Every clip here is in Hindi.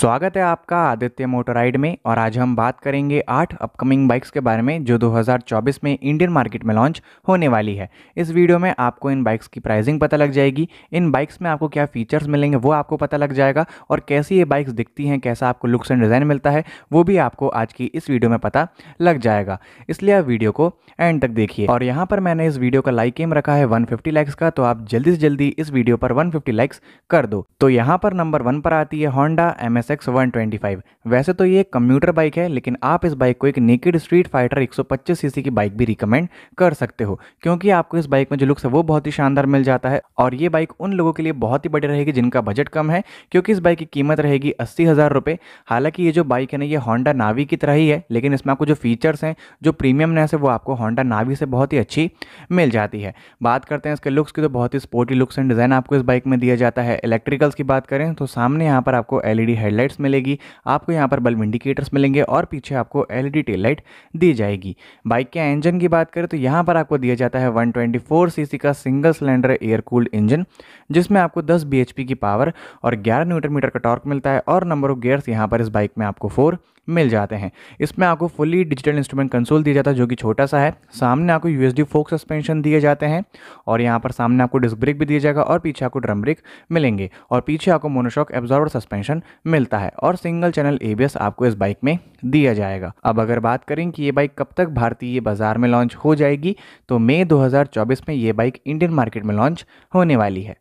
स्वागत है आपका आदित्य मोटराइड में और आज हम बात करेंगे आठ अपकमिंग बाइक्स के बारे में जो 2024 में इंडियन मार्केट में लॉन्च होने वाली है इस वीडियो में आपको इन बाइक्स की प्राइसिंग पता लग जाएगी इन बाइक्स में आपको क्या फीचर्स मिलेंगे वो आपको पता लग जाएगा और कैसी ये बाइक्स दिखती हैं कैसा आपको लुक्स एंड डिज़ाइन मिलता है वो भी आपको आज की इस वीडियो में पता लग जाएगा इसलिए आप वीडियो को एंड तक देखिए और यहाँ पर मैंने इस वीडियो का लाइक एम रखा है वन लाइक्स का तो आप जल्दी से जल्दी इस वीडियो पर वन लाइक्स कर दो तो यहाँ पर नंबर वन पर आती है Honda M SX 125 one twenty five वैसे तो ये एक कम्यूटर बाइक है लेकिन आप इस बाइक को एक नेकेड स्ट्रीट फाइटर 125 सीसी की बाइक भी रिकमेंड कर सकते हो क्योंकि आपको इस बाइक में जो लुक्स है वो बहुत ही शानदार मिल जाता है और ये बाइक उन लोगों के लिए बहुत ही बढ़िया रहेगी जिनका बजट कम है क्योंकि इस बाइक की कीमत रहेगी अस्सी हज़ार हालांकि ये जो बाइक है ना ये होंडा नावी की तरह ही है लेकिन इसमें आपको जो फीचर्स हैं जो प्रीमियम है वो आपको होंडा नावी से बहुत ही अच्छी मिल जाती है बात करते हैं इसके लुक्स की तो बहुत ही स्पोर्टी लुक्स एंड डिज़ाइन आपको इस बाइक में दिया जाता है इलेक्ट्रिकल्स की बात करें तो सामने यहाँ पर आपको एलईडी हेडलाइट हेडलाइट्स मिलेगी आपको यहाँ पर बल्ब इंडिकेटर्स मिलेंगे और पीछे आपको एल ई टेल लाइट दी जाएगी बाइक के इंजन की बात करें तो यहाँ पर आपको दिया जाता है वन ट्वेंटी का single cylinder air cooled engine जिसमें आपको दस बी की पावर और ग्यारह न्यूटर मीटर का टॉर्क मिलता है और नंबर ऑफ गियर्स यहाँ पर इस बाइक में आपको फोर मिल जाते हैं इसमें आपको फुली डिजिटल इंस्ट्रूमेंट कंसोल दिया जाता है जो कि छोटा सा है सामने आपको यू एस फोक सस्पेंशन दिए जाते हैं और यहाँ पर सामने आपको डिस्क ब्रेक भी दिया जाएगा और पीछे आपको ड्रम ब्रेक मिलेंगे और पीछे आपको मोनोशॉक एब्जॉर्वर सस्पेंशन मिलता मिलता है और सिंगल चैनल एबीएस आपको इस बाइक में दिया जाएगा अब अगर बात करें कि ये बाइक कब तक भारतीय बाजार में लॉन्च हो जाएगी तो मई 2024 में ये बाइक इंडियन मार्केट में लॉन्च होने वाली है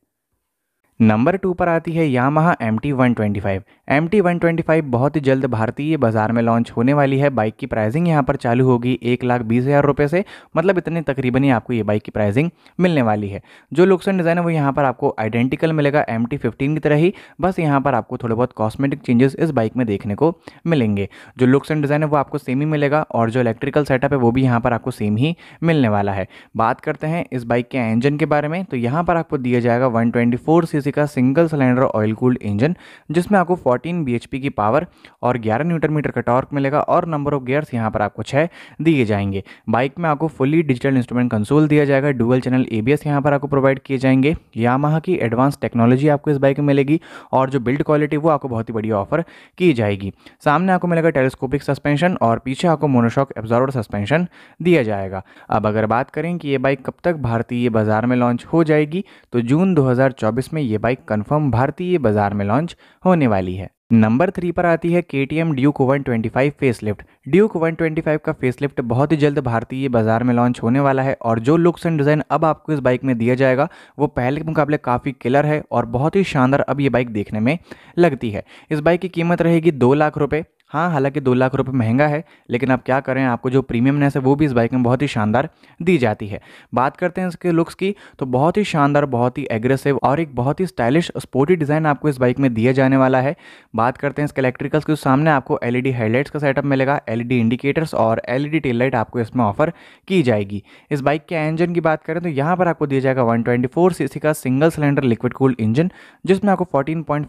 नंबर टू पर आती है Yamaha M T one twenty five M T one twenty five बहुत ही जल्द भारतीय बाजार में लॉन्च होने वाली है बाइक की प्राइसिंग यहाँ पर चालू होगी एक लाख बीस हज़ार रुपये से मतलब इतने तकरीबन ही आपको ये बाइक की प्राइसिंग मिलने वाली है जो लुक्स एंड डिज़ाइन है वो यहाँ पर आपको आइडेंटिकल मिलेगा एम टी फिफ्टीन की तरह ही बस यहाँ पर आपको थोड़े बहुत कॉस्मेटिक चेंजेस इस बाइक में देखने को मिलेंगे जो लुक्स एंड डिज़ाइन है वो आपको सेम ही मिलेगा और जो इलेक्ट्रिकल सेटअप है वो भी यहाँ पर आपको सेम ही मिलने वाला है बात करते हैं इस बाइक के इंजन के बारे में तो यहाँ पर आपको दिया जाएगा one twenty four C C का single cylinder oil cooled engine जिसमें आपको 14 bhp की पावर और 11 न्यूटन मीटर का टॉर्क मिलेगा और नंबर ऑफ गियर्स यहां पर आपको छः दिए जाएंगे बाइक में आपको फुली डिजिटल इंस्ट्रूमेंट कंसोल दिया जाएगा डुअल चैनल ए बी पर आपको प्रोवाइड किए जाएंगे यामाहा की एडवांस टेक्नोलॉजी आपको इस बाइक में मिलेगी और जो बिल्ड क्वालिटी वो आपको बहुत ही बढ़िया ऑफर की जाएगी सामने आपको मिलेगा टेलीस्कोपिक सस्पेंशन और पीछे आपको मोनोशॉक एब्जॉर्वर सस्पेंशन दिया जाएगा अब अगर बात करें कि ये बाइक कब तक भारतीय बाजार में लॉन्च हो जाएगी तो जून 2024 में ये बाइक कंफर्म भारतीय बाजार में लॉन्च होने वाली है नंबर थ्री पर आती है K T M duke one twenty five facelift duke one twenty five का फेसलिफ्ट बहुत ही जल्द भारतीय बाजार में लॉन्च होने वाला है और जो लुक्स एंड डिज़ाइन अब आपको इस बाइक में दिया जाएगा वो पहले के मुकाबले काफ़ी किलर है और बहुत ही शानदार अब ये बाइक देखने में लगती है इस बाइक की कीमत रहेगी दो लाख रुपये हाँ हालांकि दो लाख रुपए महंगा है लेकिन आप क्या करें आपको जो नेस है वो भी इस बाइक में बहुत ही शानदार दी जाती है बात करते हैं इसके लुक्स की तो बहुत ही शानदार बहुत ही एग्रेसिव और एक बहुत ही स्टाइलिश स्पोर्टी डिज़ाइन आपको इस बाइक में दिया जाने वाला है बात करते हैं इसके इलेक्ट्रिकल्स के तो सामने आपको एल ई हेडलाइट्स का सेटअप मिलेगा एल इंडिकेटर्स और एल ई टेल लाइट आपको इसमें ऑफर की जाएगी इस बाइक के इंजन की बात करें तो यहाँ पर आपको दिया जाएगा वन ट्वेंटी का single cylinder liquid cool engine जिसमें आपको फोर्टीन पॉइंट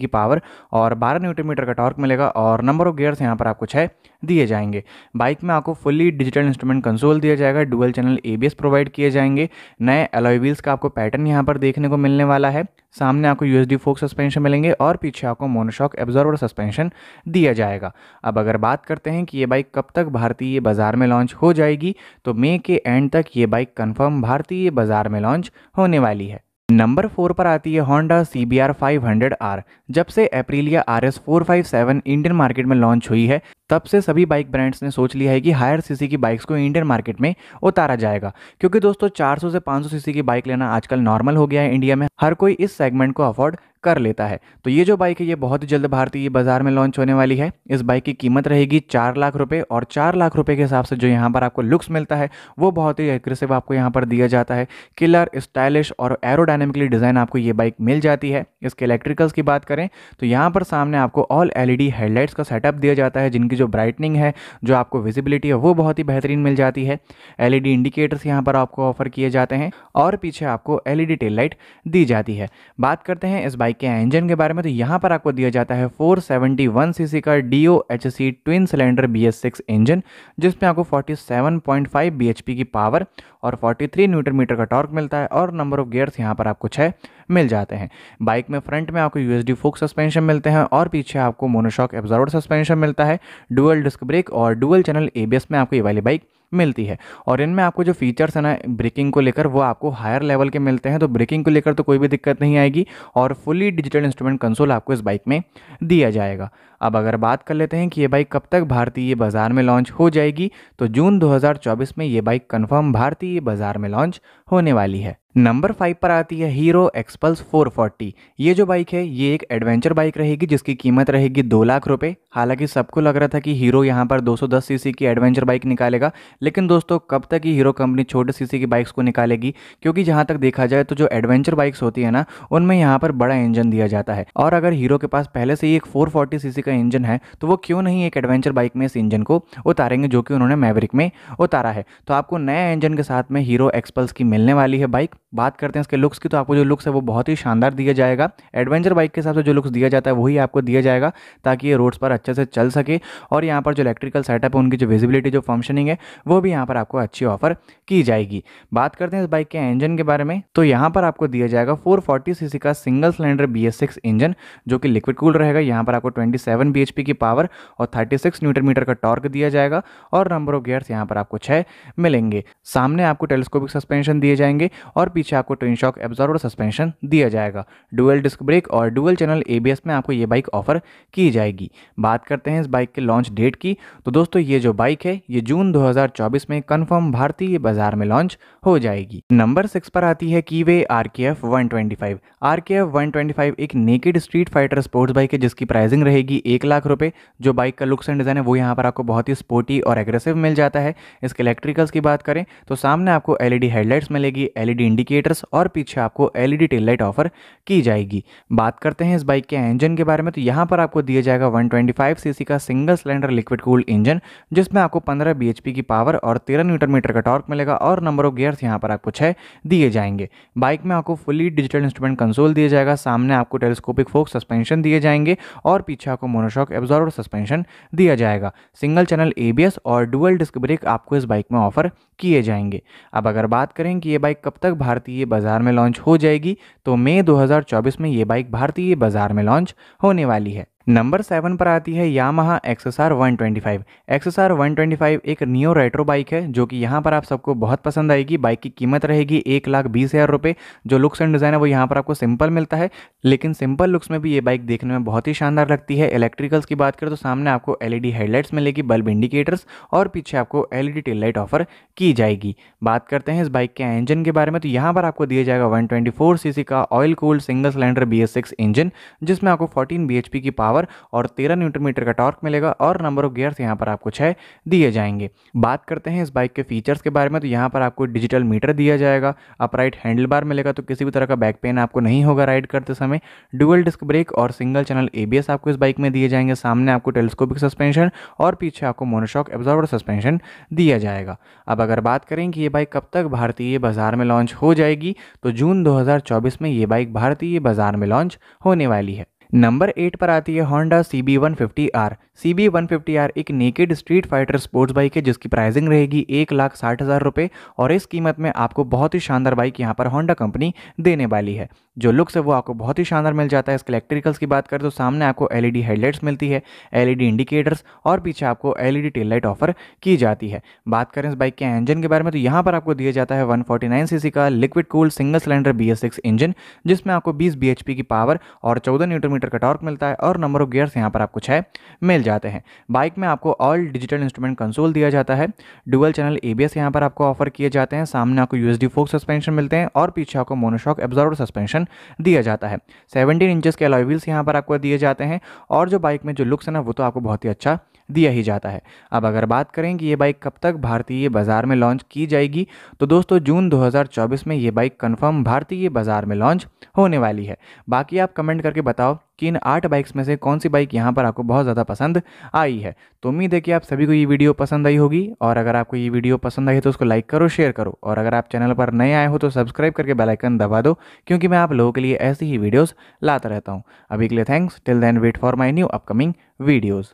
की पावर और बारह न्यूटीमीटर का टॉर्क मिलेगा और नंबर ऑफ गियर्स यहाँ पर आपको छः दिए जाएंगे बाइक में आपको फुली डिजिटल इंस्ट्रूमेंट कंसोल दिया जाएगा डुअल चैनल एबीएस प्रोवाइड किए जाएंगे नए एलॉय व्हील्स का आपको पैटर्न यहाँ पर देखने को मिलने वाला है सामने आपको यूएसडी फोक सस्पेंशन मिलेंगे और पीछे आपको मोनोशॉक एब्जॉर्वर सस्पेंशन दिया जाएगा अब अगर बात करते हैं कि ये बाइक कब तक भारतीय बाजार में लॉन्च हो जाएगी तो मई के एंड तक ये बाइक कन्फर्म भारतीय बाजार में लॉन्च होने वाली है नंबर फोर पर आती है Honda C B R five hundred R जब से Aprilia R S four five seven Indian market में लॉन्च हुई है तब से सभी बाइक ब्रांड्स ने सोच लिया है कि हायर सीसी की बाइक्स को इंडियन मार्केट में उतारा जाएगा क्योंकि दोस्तों 400 से 500 सीसी की बाइक लेना आजकल नॉर्मल हो गया है इंडिया में हर कोई इस सेगमेंट को अफोर्ड कर लेता है तो ये जो बाइक है ये बहुत ही जल्द भारतीय बाजार में लॉन्च होने वाली है इस बाइक की कीमत रहेगी चार लाख रुपये और चार लाख रुपये के हिसाब से जो यहाँ पर आपको लुक्स मिलता है वो बहुत ही एग्रेसिव आपको यहाँ पर दिया जाता है किलर स्टाइलिश और एरोडाइनमिकली डिज़ाइन आपको ये बाइक मिल जाती है इसके इलेक्ट्रिकल्स की बात करें तो यहाँ पर सामने आपको ऑल एल हेडलाइट्स का सेटअप दिया जाता है जिनकी जो ब्राइटनिंग है जो आपको विजिबिलिटी है वो बहुत ही बेहतरीन मिल जाती है एल इंडिकेटर्स यहाँ पर आपको ऑफर किए जाते हैं और पीछे आपको एल टेल लाइट दी जाती है बात करते हैं इस बाइक बाइक के इंजन के बारे में तो यहाँ पर आपको दिया जाता है 471 सीसी का D O H C twin cylinder B S six engine जिसमें आपको 47.5 बीएचपी की पावर और 43 न्यूटन मीटर का टॉर्क मिलता है और नंबर ऑफ गियर्स यहाँ पर आपको छः मिल जाते हैं बाइक में फ्रंट में आपको U S D fork suspension मिलते हैं और पीछे आपको मोनोशॉक एब्जॉर्वर सस्पेंशन मिलता है डुअल डिस्क ब्रेक और dual channel A B S में आपको ये वाली बाइक मिलती है और इनमें आपको जो फीचर्स है ना ब्रेकिंग को लेकर वो आपको हायर लेवल के मिलते हैं तो ब्रेकिंग को लेकर तो कोई भी दिक्कत नहीं आएगी और फुली डिजिटल इंस्ट्रूमेंट कंसोल आपको इस बाइक में दिया जाएगा अब अगर बात कर लेते हैं कि ये बाइक कब तक भारतीय बाज़ार में लॉन्च हो जाएगी तो जून 2024 में ये बाइक कन्फर्म भारतीय बाज़ार में लॉन्च होने वाली है नंबर फाइव पर आती है हीरो एक्सपल्स 440 ये जो बाइक है ये एक एडवेंचर बाइक रहेगी जिसकी कीमत रहेगी दो लाख रुपए हालांकि सबको लग रहा था कि हीरो यहाँ पर 210 सीसी की एडवेंचर बाइक निकालेगा लेकिन दोस्तों कब तक ही हीरो कंपनी छोटे सीसी की बाइक्स को निकालेगी क्योंकि जहाँ तक देखा जाए तो जो एडवेंचर बाइक्स होती है ना उनमें यहाँ पर बड़ा इंजन दिया जाता है और अगर हीरो के पास पहले से ही एक फोर सीसी का इंजन है तो वो क्यों नहीं एक एडवेंचर बाइक में इस इंजन को उतारेंगे जो कि उन्होंने मैवरिक में उतारा है तो आपको नया इंजन के साथ में हीरो एक्सपल्स की मिलने वाली है बाइक बात करते हैं इसके लुक्स की तो आपको जो लुक्स है वो बहुत ही शानदार दिया जाएगा एडवेंचर बाइक के हिसाब से जो लुक्स दिया जाता है वही आपको दिया जाएगा ताकि ये रोड्स पर अच्छे से चल सके और यहाँ पर जो इलेक्ट्रिकल सेटअप है उनकी जो विजिबिलिटी जो फंक्शनिंग है वो भी यहाँ पर आपको अच्छी ऑफर की जाएगी बात करते हैं इस बाइक के इंजन के बारे में तो यहाँ पर आपको दिया जाएगा फोर फोर्टी का सिंगल सिलेंडर बी इंजन जो कि लिक्विड कूल रहेगा यहाँ पर आपको ट्वेंटी सेवन की पावर और थर्टी सिक्स मीटर का टॉर्क दिया जाएगा और नंबर ऑफ गियर्स यहाँ पर आपको छः मिलेंगे सामने आपको टेलीस्कोपिक सस्पेंशन दिए जाएंगे और पीछे आपको ट्विन शॉक एब्जॉर्वर सस्पेंशन दिया जाएगा डुअल डिस्क ब्रेक और डुअल चैनल एबीएस में आपको ये बाइक ऑफर की जाएगी बात करते हैं इस बाइक के लॉन्च डेट की तो दोस्तों ये जो बाइक है ये जून 2024 में कन्फर्म भारतीय बाजार में लॉन्च हो जाएगी नंबर सिक्स पर आती है Keeway R K F one एक naked street fighter sports bike है जिसकी प्राइसिंग रहेगी एक लाख रुपये जो बाइक का लुक्स एंड डिज़ाइन है वो यहाँ पर आपको बहुत ही स्पोर्टी और एग्रेसिव मिल जाता है इसके इलेक्ट्रिकल्स की बात करें तो सामने आपको एलईडी हेडलाइट्स e मिलेगी एलईडी इंडिकेटर e इंडिकेटर्स और पीछे आपको एलईडी टेल लाइट ऑफर की जाएगी बात करते हैं इस बाइक के इंजन के बारे में तो यहाँ पर आपको दिया जाएगा 125 सीसी का single cylinder liquid cooled engine जिसमें आपको 15 बीएचपी की पावर और 13 न्यूटन मीटर का टॉर्क मिलेगा और नंबर ऑफ गियर्स यहाँ पर आपको छः दिए जाएंगे बाइक में आपको फुली डिजिटल इंस्ट्रूमेंट कंसोल दिया जाएगा सामने आपको टेलीस्कोपिक फोक सस्पेंशन दिए जाएंगे और पीछे आपको मोनोशॉक एब्जॉर्वर सस्पेंशन दिया जाएगा सिंगल चैनल एबीएस और डुअल डिस्क ब्रेक आपको इस बाइक में ऑफर किए जाएंगे अब अगर बात करें कि ये बाइक कब तक भारतीय बाज़ार में लॉन्च हो जाएगी तो मई 2024 में ये बाइक भारतीय बाज़ार में लॉन्च होने वाली है नंबर सेवन पर आती है यामाहा एक्सएसआर 125 एक्सएसआर 125 एक नियो रेट्रो बाइक है जो कि यहाँ पर आप सबको बहुत पसंद आएगी बाइक की कीमत रहेगी एक लाख बीस हज़ार रुपये जो लुक्स एंड डिज़ाइन है वो यहाँ पर आपको सिंपल मिलता है लेकिन सिंपल लुक्स में भी ये बाइक देखने में बहुत ही शानदार लगती है इलेक्ट्रिकल्स की बात करें तो सामने आपको एल हेडलाइट्स e मिलेगी बल्ब इंडिकेटर्स और पीछे आपको एलईडी टेल लाइट ऑफर की जाएगी बात करते हैं इस बाइक के इंजन के बारे में तो यहाँ पर आपको दिया जाएगा वन ट्वेंटी का oil cooled single cylinder B engine जिसमें आपको फोर्टीन बी की पावर पावर और तेरह न्यूटन मीटर का टॉर्क मिलेगा और नंबर ऑफ गियर्स यहाँ पर आपको छः दिए जाएंगे बात करते हैं इस बाइक के फीचर्स के बारे में तो यहाँ पर आपको डिजिटल मीटर दिया जाएगा अपराइट हैंडल बार मिलेगा तो किसी भी तरह का बैक पेन आपको नहीं होगा राइड करते समय डुअल डिस्क ब्रेक और सिंगल चैनल ए आपको इस बाइक में दिए जाएंगे सामने आपको टेलीस्कोपिक सस्पेंशन और पीछे आपको मोनोशॉक एब्जॉर्वर सस्पेंशन दिया जाएगा अब अगर बात करें कि ये बाइक कब तक भारतीय बाजार में लॉन्च हो जाएगी तो जून 2024 में ये बाइक भारतीय बाजार में लॉन्च होने वाली है नंबर एट पर आती है Honda C B one fifty R C B one fifty R एक naked street fighter sports bike है जिसकी प्राइसिंग रहेगी एक लाख साठ हज़ार रुपये और इस कीमत में आपको बहुत ही शानदार बाइक यहाँ पर होंडा कंपनी देने वाली है जो लुक्स है वो आपको बहुत ही शानदार मिल जाता है इसके इलेक्ट्रिकल्स की बात करें तो सामने आपको एलईडी हेडलाइट्स e मिलती है एलईडी इंडिकेटर्स e और पीछे आपको एलईडी टेल लाइट ऑफर की जाती है बात करें इस बाइक के इंजन के बारे में तो यहाँ पर आपको दिया जाता है 149 फोर्टी का liquid cool single cylinder B engine जिसमें आपको बीस बी की पावर और चौदह न्यूट्रोमीटर का टॉर्क मिलता है और नंबर ऑफ गियर्स यहाँ पर आपको छः मिल मिल जाते हैं बाइक में आपको ऑल डिजिटल इंस्ट्रूमेंट कंसोल दिया जाता है डुअल चैनल एबीएस यहां पर आपको ऑफर किए जाते हैं सामने आपको यूएसडी फोक सस्पेंशन मिलते हैं और पीछे आपको मोनोशॉक एब्जॉर्वर सस्पेंशन दिया जाता है सेवनटीन इंचज़ के अलॉय व्हील्स यहाँ पर आपको दिए जाते हैं और जो बाइक में जो लुक्स है ना वो तो आपको बहुत ही अच्छा दिया ही जाता है अब अगर बात करें कि ये बाइक कब तक भारतीय बाज़ार में लॉन्च की जाएगी तो दोस्तों जून 2024 में ये बाइक कन्फर्म भारतीय बाज़ार में लॉन्च होने वाली है बाकी आप कमेंट करके बताओ कि इन आठ बाइक्स में से कौन सी बाइक यहाँ पर आपको बहुत ज़्यादा पसंद आई है तो उम्मीद है कि आप सभी को ये वीडियो पसंद आई होगी और अगर आपको ये वीडियो पसंद आई तो उसको लाइक करो शेयर करो और अगर आप चैनल पर नए आए हो तो सब्सक्राइब करके बेलाइकन दबा दो क्योंकि मैं आप लोगों के लिए ऐसी ही वीडियोज़ लाता रहता हूँ अभी के लिए thanks till then wait for my new upcoming videos